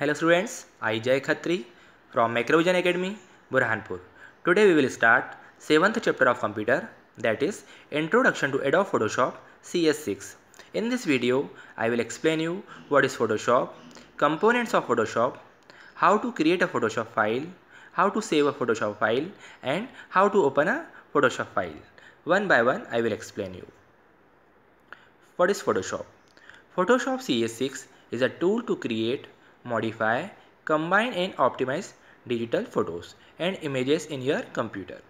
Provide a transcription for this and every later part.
Hello students, I Jay Khatri from Macrovision Academy, Burhanpur. Today we will start 7th chapter of computer that is Introduction to Adobe Photoshop CS6. In this video, I will explain you what is Photoshop, components of Photoshop, how to create a Photoshop file, how to save a Photoshop file and how to open a Photoshop file. One by one I will explain you. What is Photoshop? Photoshop CS6 is a tool to create modify, combine and optimize digital photos and images in your computer.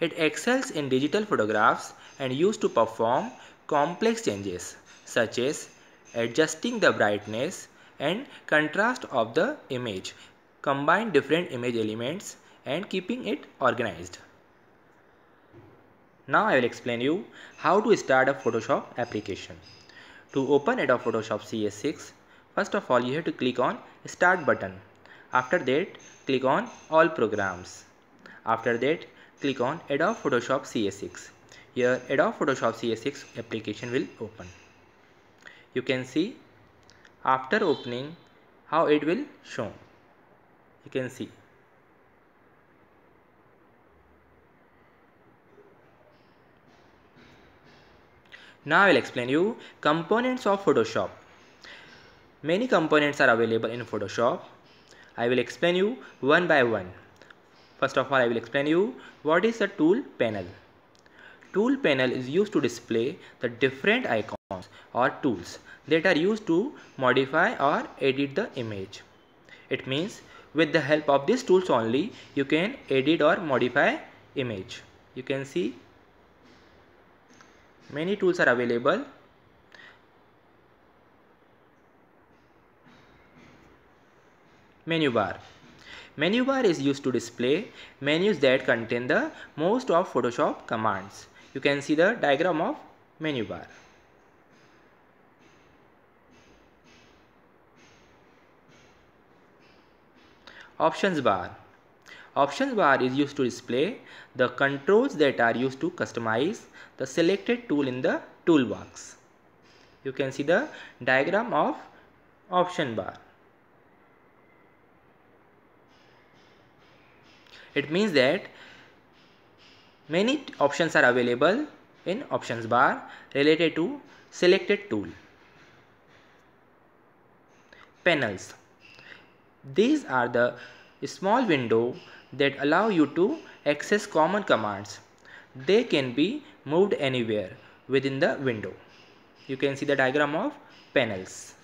It excels in digital photographs and used to perform complex changes such as adjusting the brightness and contrast of the image, combine different image elements and keeping it organized. Now I will explain you how to start a Photoshop application. To open Adobe Photoshop CS6, First of all, you have to click on start button. After that, click on all programs. After that, click on Adobe Photoshop CS6. Here Adobe Photoshop CS6 application will open. You can see after opening how it will show. You can see. Now I will explain you components of Photoshop. Many components are available in Photoshop. I will explain you one by one. First of all, I will explain you what is a tool panel. Tool panel is used to display the different icons or tools that are used to modify or edit the image. It means with the help of these tools only you can edit or modify image. You can see many tools are available menu bar. Menu bar is used to display menus that contain the most of Photoshop commands. You can see the diagram of menu bar. Options bar. Options bar is used to display the controls that are used to customize the selected tool in the toolbox. You can see the diagram of option bar. it means that many options are available in options bar related to selected tool panels these are the small window that allow you to access common commands they can be moved anywhere within the window you can see the diagram of panels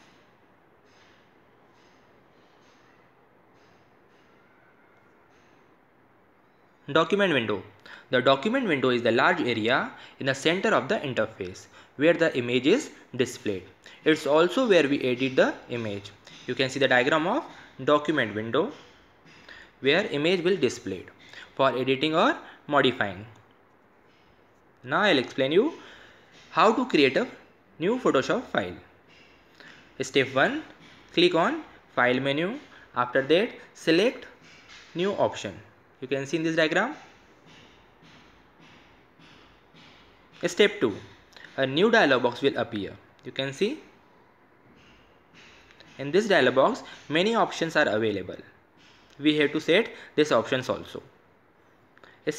Document window. The document window is the large area in the center of the interface where the image is displayed. It's also where we edit the image. You can see the diagram of document window where image will displayed for editing or modifying. Now I'll explain you how to create a new Photoshop file. Step 1 click on file menu after that select new option you can see in this diagram step 2 a new dialog box will appear you can see in this dialog box many options are available we have to set these options also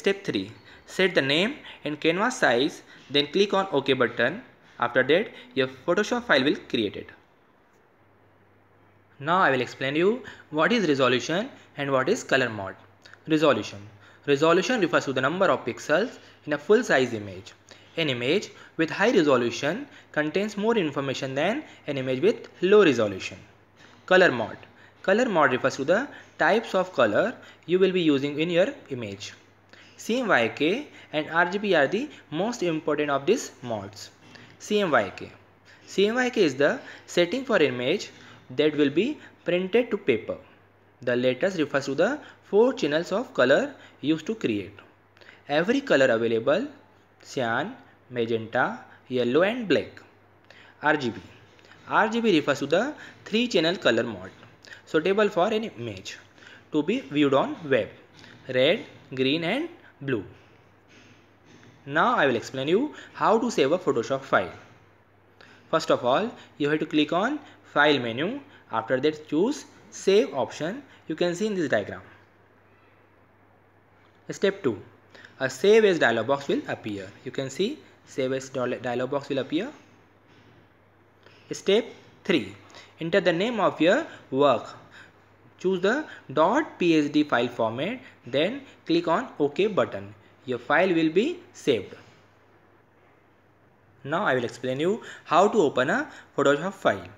step 3 set the name and canvas size then click on ok button after that your photoshop file will created now i will explain you what is resolution and what is color mode Resolution. Resolution refers to the number of pixels in a full-size image. An image with high resolution contains more information than an image with low resolution. Color mode. Color mode refers to the types of color you will be using in your image. CMYK and RGB are the most important of these modes. CMYK. CMYK is the setting for image that will be printed to paper. The letters refers to the four channels of color used to create. Every color available cyan, magenta, yellow and black. RGB. RGB refers to the three channel color mode suitable for an image to be viewed on web. Red, green and blue. Now I will explain you how to save a Photoshop file. First of all, you have to click on file menu. After that choose save option. You can see in this diagram. Step 2. A save as dialog box will appear. You can see save as dialog box will appear. Step 3. Enter the name of your work. Choose the .psd file format then click on OK button. Your file will be saved. Now I will explain you how to open a Photoshop file.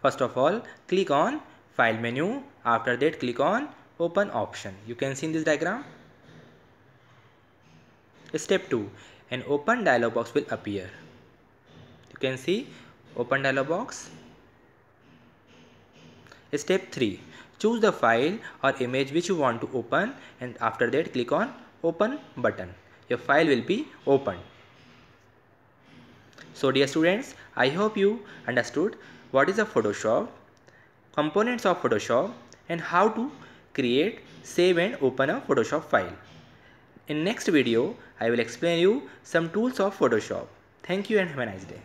First of all click on file menu after that click on open option. You can see in this diagram Step 2. An open dialog box will appear. You can see open dialog box. Step 3. Choose the file or image which you want to open and after that click on open button. Your file will be opened. So dear students, I hope you understood what is a Photoshop, components of Photoshop and how to create, save and open a Photoshop file. In next video, I will explain you some tools of Photoshop. Thank you and have a nice day.